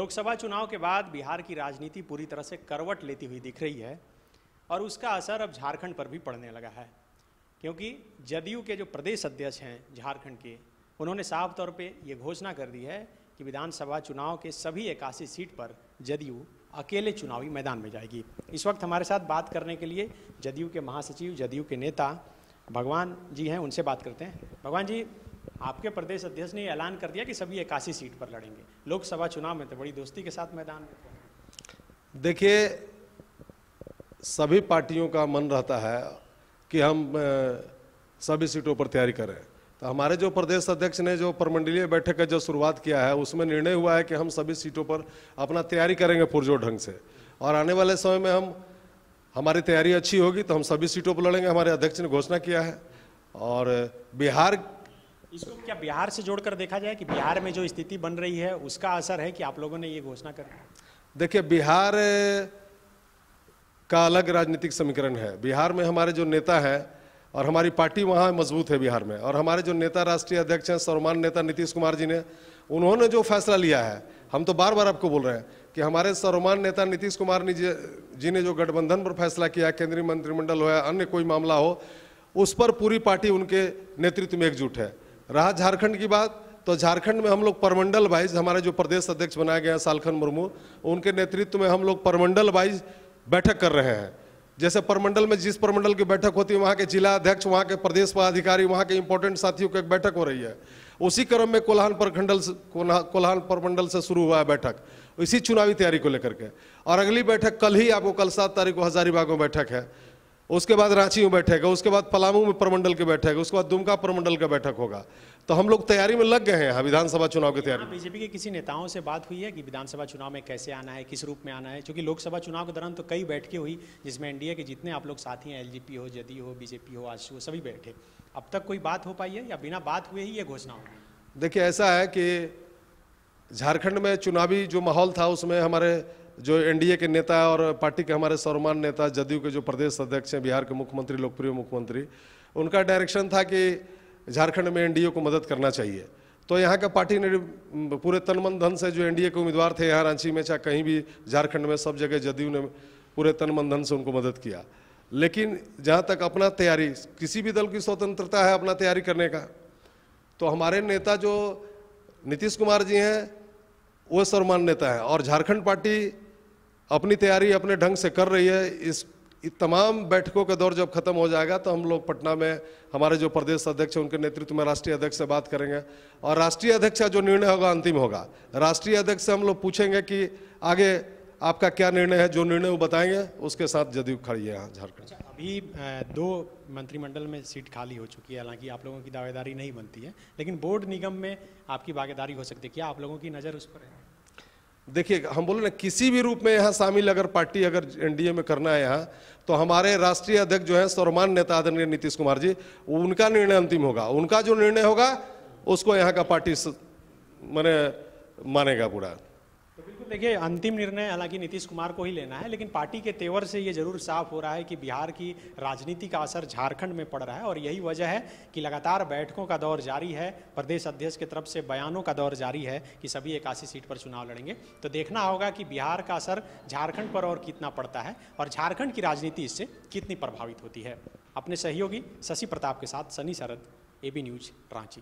लोकसभा चुनाव के बाद बिहार की राजनीति पूरी तरह से करवट लेती हुई दिख रही है और उसका असर अब झारखंड पर भी पड़ने लगा है क्योंकि जदयू के जो प्रदेश अध्यक्ष हैं झारखंड के उन्होंने साफ तौर पे ये घोषणा कर दी है कि विधानसभा चुनाव के सभी इक्यासी सीट पर जदयू अकेले चुनावी मैदान में जाएगी इस वक्त हमारे साथ बात करने के लिए जदयू के महासचिव जदयू के नेता भगवान जी हैं उनसे बात करते हैं भगवान जी आपके प्रदेश अध्यक्ष ने ऐलान कर दिया कि सभी इक्यासी सीट पर लड़ेंगे लोकसभा चुनाव में तो बड़ी दोस्ती के साथ मैदान में देखिए सभी पार्टियों का मन रहता है कि हम सभी सीटों पर तैयारी करें तो हमारे जो प्रदेश अध्यक्ष ने जो परमंडलीय बैठक का जो शुरुआत किया है उसमें निर्णय हुआ है कि हम सभी सीटों पर अपना तैयारी करेंगे पुरजोर ढंग से और आने वाले समय में हम हमारी तैयारी अच्छी होगी तो हम सभी सीटों पर लड़ेंगे हमारे अध्यक्ष ने घोषणा किया है और बिहार इसको क्या बिहार से जोड़कर देखा जाए कि बिहार में जो स्थिति बन रही है उसका असर है कि आप लोगों ने ये घोषणा कर देखिए बिहार का अलग राजनीतिक समीकरण है बिहार में हमारे जो नेता है और हमारी पार्टी वहाँ मजबूत है बिहार में और हमारे जो नेता राष्ट्रीय अध्यक्ष हैं सर्वमान नेता नीतीश कुमार जी ने उन्होंने जो फैसला लिया है हम तो बार बार आपको बोल रहे हैं कि हमारे सर्वमान नेता नीतीश कुमार जी ने जो गठबंधन पर फैसला किया केंद्रीय मंत्रिमंडल हो या अन्य कोई मामला हो उस पर पूरी पार्टी उनके नेतृत्व में एकजुट है रहा झारखंड की बात तो झारखंड में हम लोग परमंडल वाइज हमारे जो प्रदेश अध्यक्ष बनाए गए हैं सालखन मुर्मू उनके नेतृत्व में हम लोग परमंडल वाइज बैठक कर रहे हैं जैसे परमंडल में जिस परमंडल की बैठक होती है वहाँ के जिला अध्यक्ष वहाँ के प्रदेश पदाधिकारी वहाँ के इंपॉर्टेंट साथियों की एक बैठक हो रही है उसी क्रम में कोल्हान प्रखंडल कोल्हान परमंडल से शुरू हुआ है बैठक इसी चुनावी तैयारी को लेकर के और अगली बैठक कल ही आपको कल सात तारीख को हजारीबाग में बैठक है उसके बाद रांची में बैठेगा उसके बाद पलामू में प्रमंडल के बैठेगा उसके बाद दुमका प्रमंडल का बैठक होगा तो हम लोग तैयारी में लग गए हैं यहाँ विधानसभा चुनाव की तैयारी बीजेपी के किसी नेताओं से बात हुई है कि विधानसभा चुनाव में कैसे आना है किस रूप में आना है क्योंकि लोकसभा चुनाव के दौरान तो कई बैठकें हुई जिसमें एनडीए के जितने आप लोग साथी हैं एलजेपी हो जदयू हो बीजेपी हो आज हो सभी बैठे अब तक कोई बात हो पाई है या बिना बात हुए ही ये घोषणा हो देखिए ऐसा है कि झारखंड में चुनावी जो माहौल था उसमें हमारे जो एनडीए के नेता और पार्टी के हमारे सर्वमान नेता जदयू के जो प्रदेश अध्यक्ष हैं बिहार के मुख्यमंत्री लोकप्रिय मुख्यमंत्री उनका डायरेक्शन था कि झारखंड में एनडीए को मदद करना चाहिए तो यहाँ का पार्टी ने पूरे तन मन धन से जो एनडीए के उम्मीदवार थे यहाँ रांची में चाहे कहीं भी झारखंड में सब जगह जदयू ने पूरे तन मन धन से उनको मदद किया लेकिन जहाँ तक अपना तैयारी किसी भी दल की स्वतंत्रता है अपना तैयारी करने का तो हमारे नेता जो नीतीश कुमार जी हैं वो सर्वमान नेता हैं और झारखंड पार्टी अपनी तैयारी अपने ढंग से कर रही है इस तमाम बैठकों का दौर जब खत्म हो जाएगा तो हम लोग पटना में हमारे जो प्रदेश अध्यक्ष उनके नेतृत्व में राष्ट्रीय अध्यक्ष से बात करेंगे और राष्ट्रीय अध्यक्ष का जो निर्णय होगा अंतिम होगा राष्ट्रीय अध्यक्ष से हम लोग पूछेंगे कि आगे आपका क्या निर्णय है जो निर्णय वो बताएंगे उसके साथ जदयू खड़ी है यहाँ झारखंड अच्छा, अभी दो मंत्रिमंडल में सीट खाली हो चुकी है हालांकि आप लोगों की दावेदारी नहीं बनती है लेकिन बोर्ड निगम में आपकी भागीदारी हो सकती है क्या आप लोगों की नज़र उस पर है देखिए हम बोले ना किसी भी रूप में यहाँ शामिल अगर पार्टी अगर एनडीए में करना है यहाँ तो हमारे राष्ट्रीय अध्यक्ष जो है सर्वमान नेता आदरणीय नीतीश कुमार जी उनका निर्णय अंतिम होगा उनका जो निर्णय होगा उसको यहाँ का पार्टी मैंने मानेगा पूरा तो बिल्कुल देखिए अंतिम निर्णय हालांकि नीतीश कुमार को ही लेना है लेकिन पार्टी के तेवर से ये जरूर साफ हो रहा है कि बिहार की राजनीति का असर झारखंड में पड़ रहा है और यही वजह है कि लगातार बैठकों का दौर जारी है प्रदेश अध्यक्ष की तरफ से बयानों का दौर जारी है कि सभी इक्यासी सीट पर चुनाव लड़ेंगे तो देखना होगा कि बिहार का असर झारखंड पर और कितना पड़ता है और झारखंड की राजनीति इससे कितनी प्रभावित होती है अपने सहयोगी शशि प्रताप के साथ सनी शरद ए न्यूज रांची